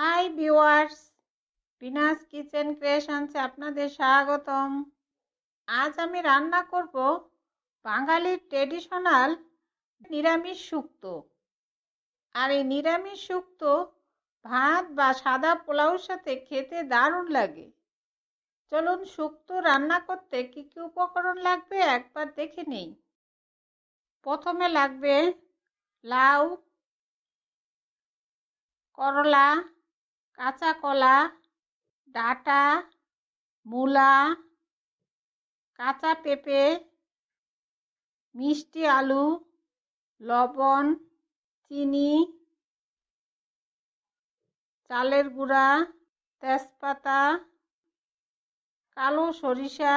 High viewers Bina's kitchen ক্রিয়েশনসে আপনাদের স্বাগতম আজ আমি রান্না করব বাঙালির ট্রেডিশনাল নিরামিষ শুক্ত আর এই নিরামিষ শুক্ত ভাত বা সাদা পোলাওর সাথে খেতে দারুণ লাগে চলুন শুক্তো রান্না করতে কী কী উপকরণ লাগবে একবার দেখে নেই প্রথমে লাগবে লাউ করলা কাঁচা কলা ডাটা মূলা কাঁচা পেঁপে মিষ্টি আলু লবণ চিনি চালের গুঁড়া তেজপাতা কালো সরিষা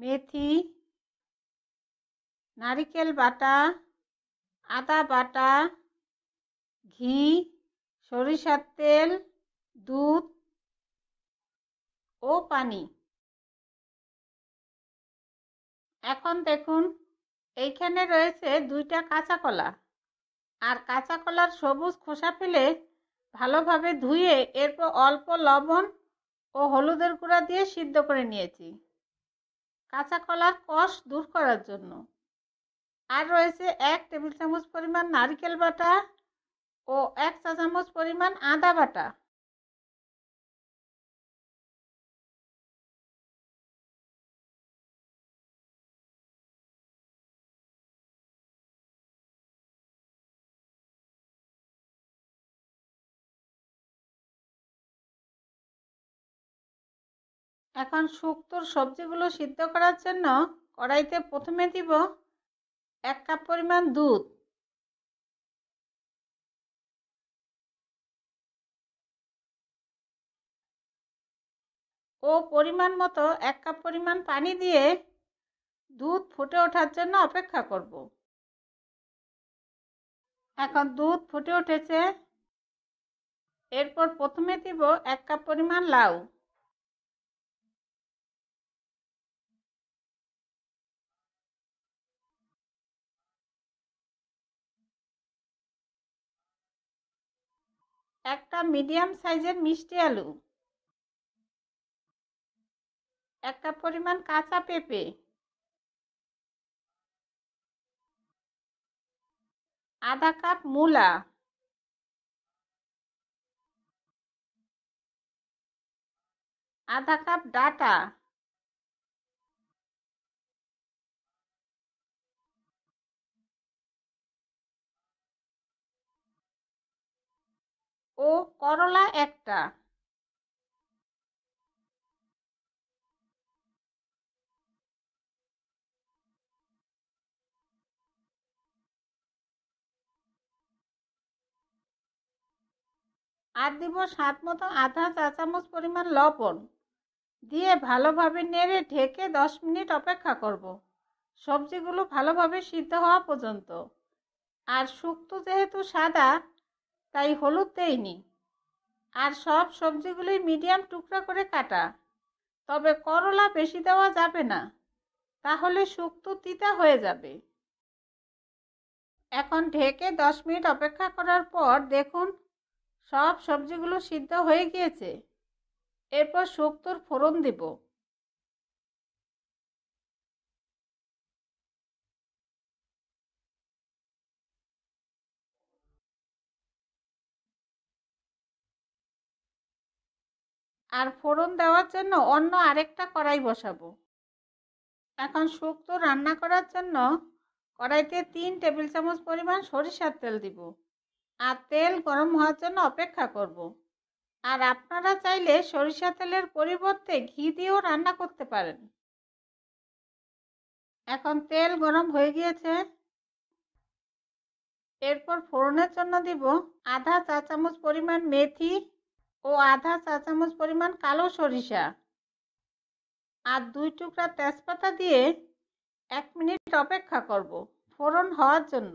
মেথি নারিকেল বাটা আদা বাটা ঘি সরিষার তেল দুধ ও পানি এখন দেখুন এইখানে রয়েছে দুইটা কাঁচা কলা আর কাঁচা কলার সবুজ খোসা ফেলে ভালোভাবে ধুয়ে এরপর অল্প লবণ ও হলুদের গুঁড়া দিয়ে সিদ্ধ করে নিয়েছি কাঁচা কলার কষ দূর করার জন্য আর রয়েছে এক টেবিল চামচ পরিমাণ নারিকেল বাটা ও এক চা চামচ পরিমাণ আদা বাটা এখন শুক্তোর সবজিগুলো সিদ্ধ করার জন্য কড়াইতে প্রথমে দিব এক কাপ পরিমাণ দুধ ও পরিমাণ মতো এক কাপ পরিমাণ পানি দিয়ে দুধ ফুটে ওঠার জন্য অপেক্ষা করব এখন দুধ ফুটে উঠেছে এরপর প্রথমে দিব এক কাপ পরিমাণ লাউ একটা মিডিয়াম সাইজের মিষ্টি আলু একটা পরিমাণ কাঁচা পেঁপে আধা কাপ মূলা আধা কাপ ডাটা ও করলা একটা আর দিব সাত মতো আধা চা চামচ পরিমাণ লবণ দিয়ে ভালোভাবে নেড়ে ঢেকে দশ মিনিট অপেক্ষা করব সবজিগুলো ভালোভাবে সিদ্ধ হওয়া পর্যন্ত আর শুক্তো যেহেতু সাদা তাই হলুদ নি আর সব সবজিগুলি মিডিয়াম টুকরা করে কাটা তবে করলা বেশি দেওয়া যাবে না তাহলে শুক্তো তিতা হয়ে যাবে এখন ঢেকে দশ মিনিট অপেক্ষা করার পর দেখুন সব সবজিগুলো সিদ্ধ হয়ে গিয়েছে এরপর শুক্তোর ফোড়ন দিব আর ফোড়ন দেওয়ার জন্য অন্য আরেকটা কড়াই বসাবো এখন শুক্তো রান্না করার জন্য কড়াইতে তিন টেবিল চামচ পরিমাণ সরিষার তেল দিব আর তেল গরম হওয়ার জন্য অপেক্ষা করব। আর আপনারা চাইলে সরিষা তেলের পরিবর্তে ঘি দিয়েও রান্না করতে পারেন এখন তেল গরম হয়ে গিয়েছে এরপর ফোড়নের জন্য দিব আধা চা চামচ পরিমাণ মেথি ও আধা চা চামচ পরিমাণ কালো সরিষা আর দুই টুকরা তেজপাতা দিয়ে এক মিনিট অপেক্ষা করব ফোড়ন হওয়ার জন্য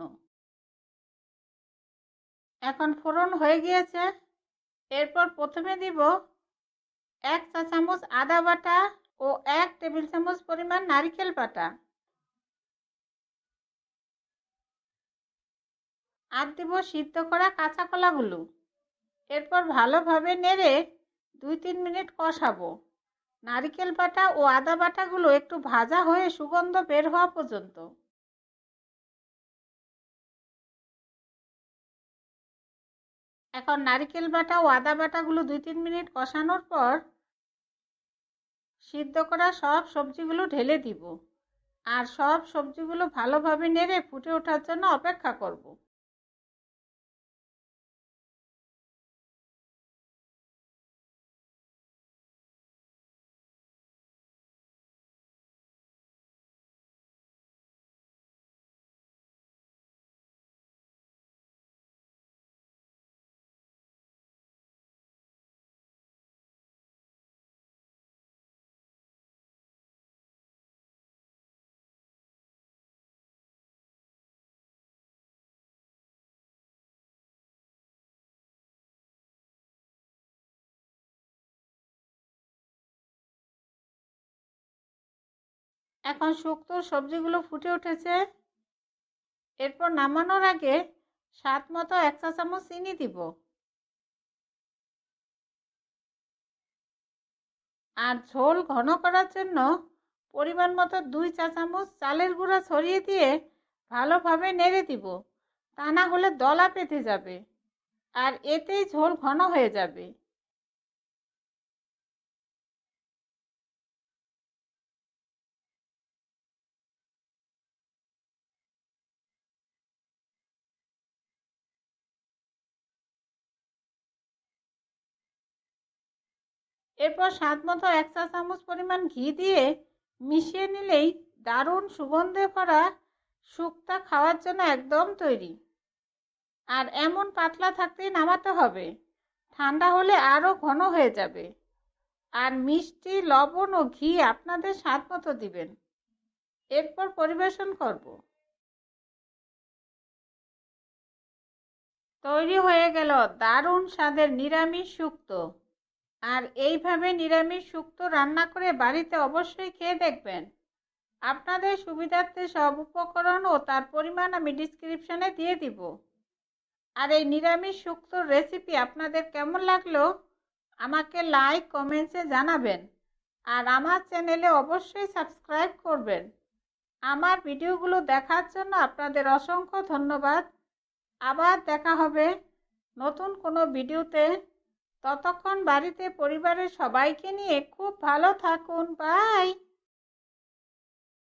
এখন ফোড়ন হয়ে গিয়েছে এরপর প্রথমে দিব এক চা চামচ আদা বাটা ও এক টেবিল চামচ পরিমাণ নারিকেল বাটা আর দিব সিদ্ধ করা কাঁচা কলাগুলো এরপর ভালোভাবে নেড়ে দুই তিন মিনিট কষাবো নারিকেল বাটা ও আদা বাটাগুলো একটু ভাজা হয়ে সুগন্ধ বের হওয়া পর্যন্ত এখন নারিকেল বাটা ও আদা বাটাগুলো দুই তিন মিনিট কষানোর পর সিদ্ধ করা সব সবজিগুলো ঢেলে দিব আর সব সবজিগুলো ভালোভাবে নেড়ে ফুটে ওঠার জন্য অপেক্ষা করব। এখন শুক্তোর সবজিগুলো ফুটে উঠেছে এরপর নামানোর আগে স্বাদ মতো এক চা চামচ চিনি দিব আর ঝোল ঘন করার জন্য পরিমাণ মতো দুই চা চামচ চালের গুঁড়া ছড়িয়ে দিয়ে ভালোভাবে নেড়ে দিব তা না হলে দলা পেতে যাবে আর এতেই ঝোল ঘন হয়ে যাবে এরপর স্বাদ মতো এক চা চামচ পরিমাণ ঘি দিয়ে মিশিয়ে নিলেই দারুণ সুগন্ধে ভরা শুক্তা খাওয়ার জন্য একদম তৈরি আর এমন পাতলা থাকতেই নামাতে হবে ঠান্ডা হলে আরও ঘন হয়ে যাবে আর মিষ্টি লবণ ও ঘি আপনাদের স্বাদ মতো দিবেন এরপর পরিবেশন করব তৈরি হয়ে গেল দারুণ স্বাদের নিরামিষ শুক্তো আর এইভাবে নিরামিষ সুক্ত রান্না করে বাড়িতে অবশ্যই খেয়ে দেখবেন আপনাদের সুবিধার্থে সব উপকরণ ও তার পরিমাণ আমি ডিসক্রিপশানে দিয়ে দিব আর এই নিরামিষ সুক্ত রেসিপি আপনাদের কেমন লাগলো আমাকে লাইক কমেন্টসে জানাবেন আর আমার চ্যানেলে অবশ্যই সাবস্ক্রাইব করবেন আমার ভিডিওগুলো দেখার জন্য আপনাদের অসংখ্য ধন্যবাদ আবার দেখা হবে নতুন কোনো ভিডিওতে ততক্ষণ বাড়িতে পরিবারের সবাইকে নিয়ে খুব ভালো থাকুন বাই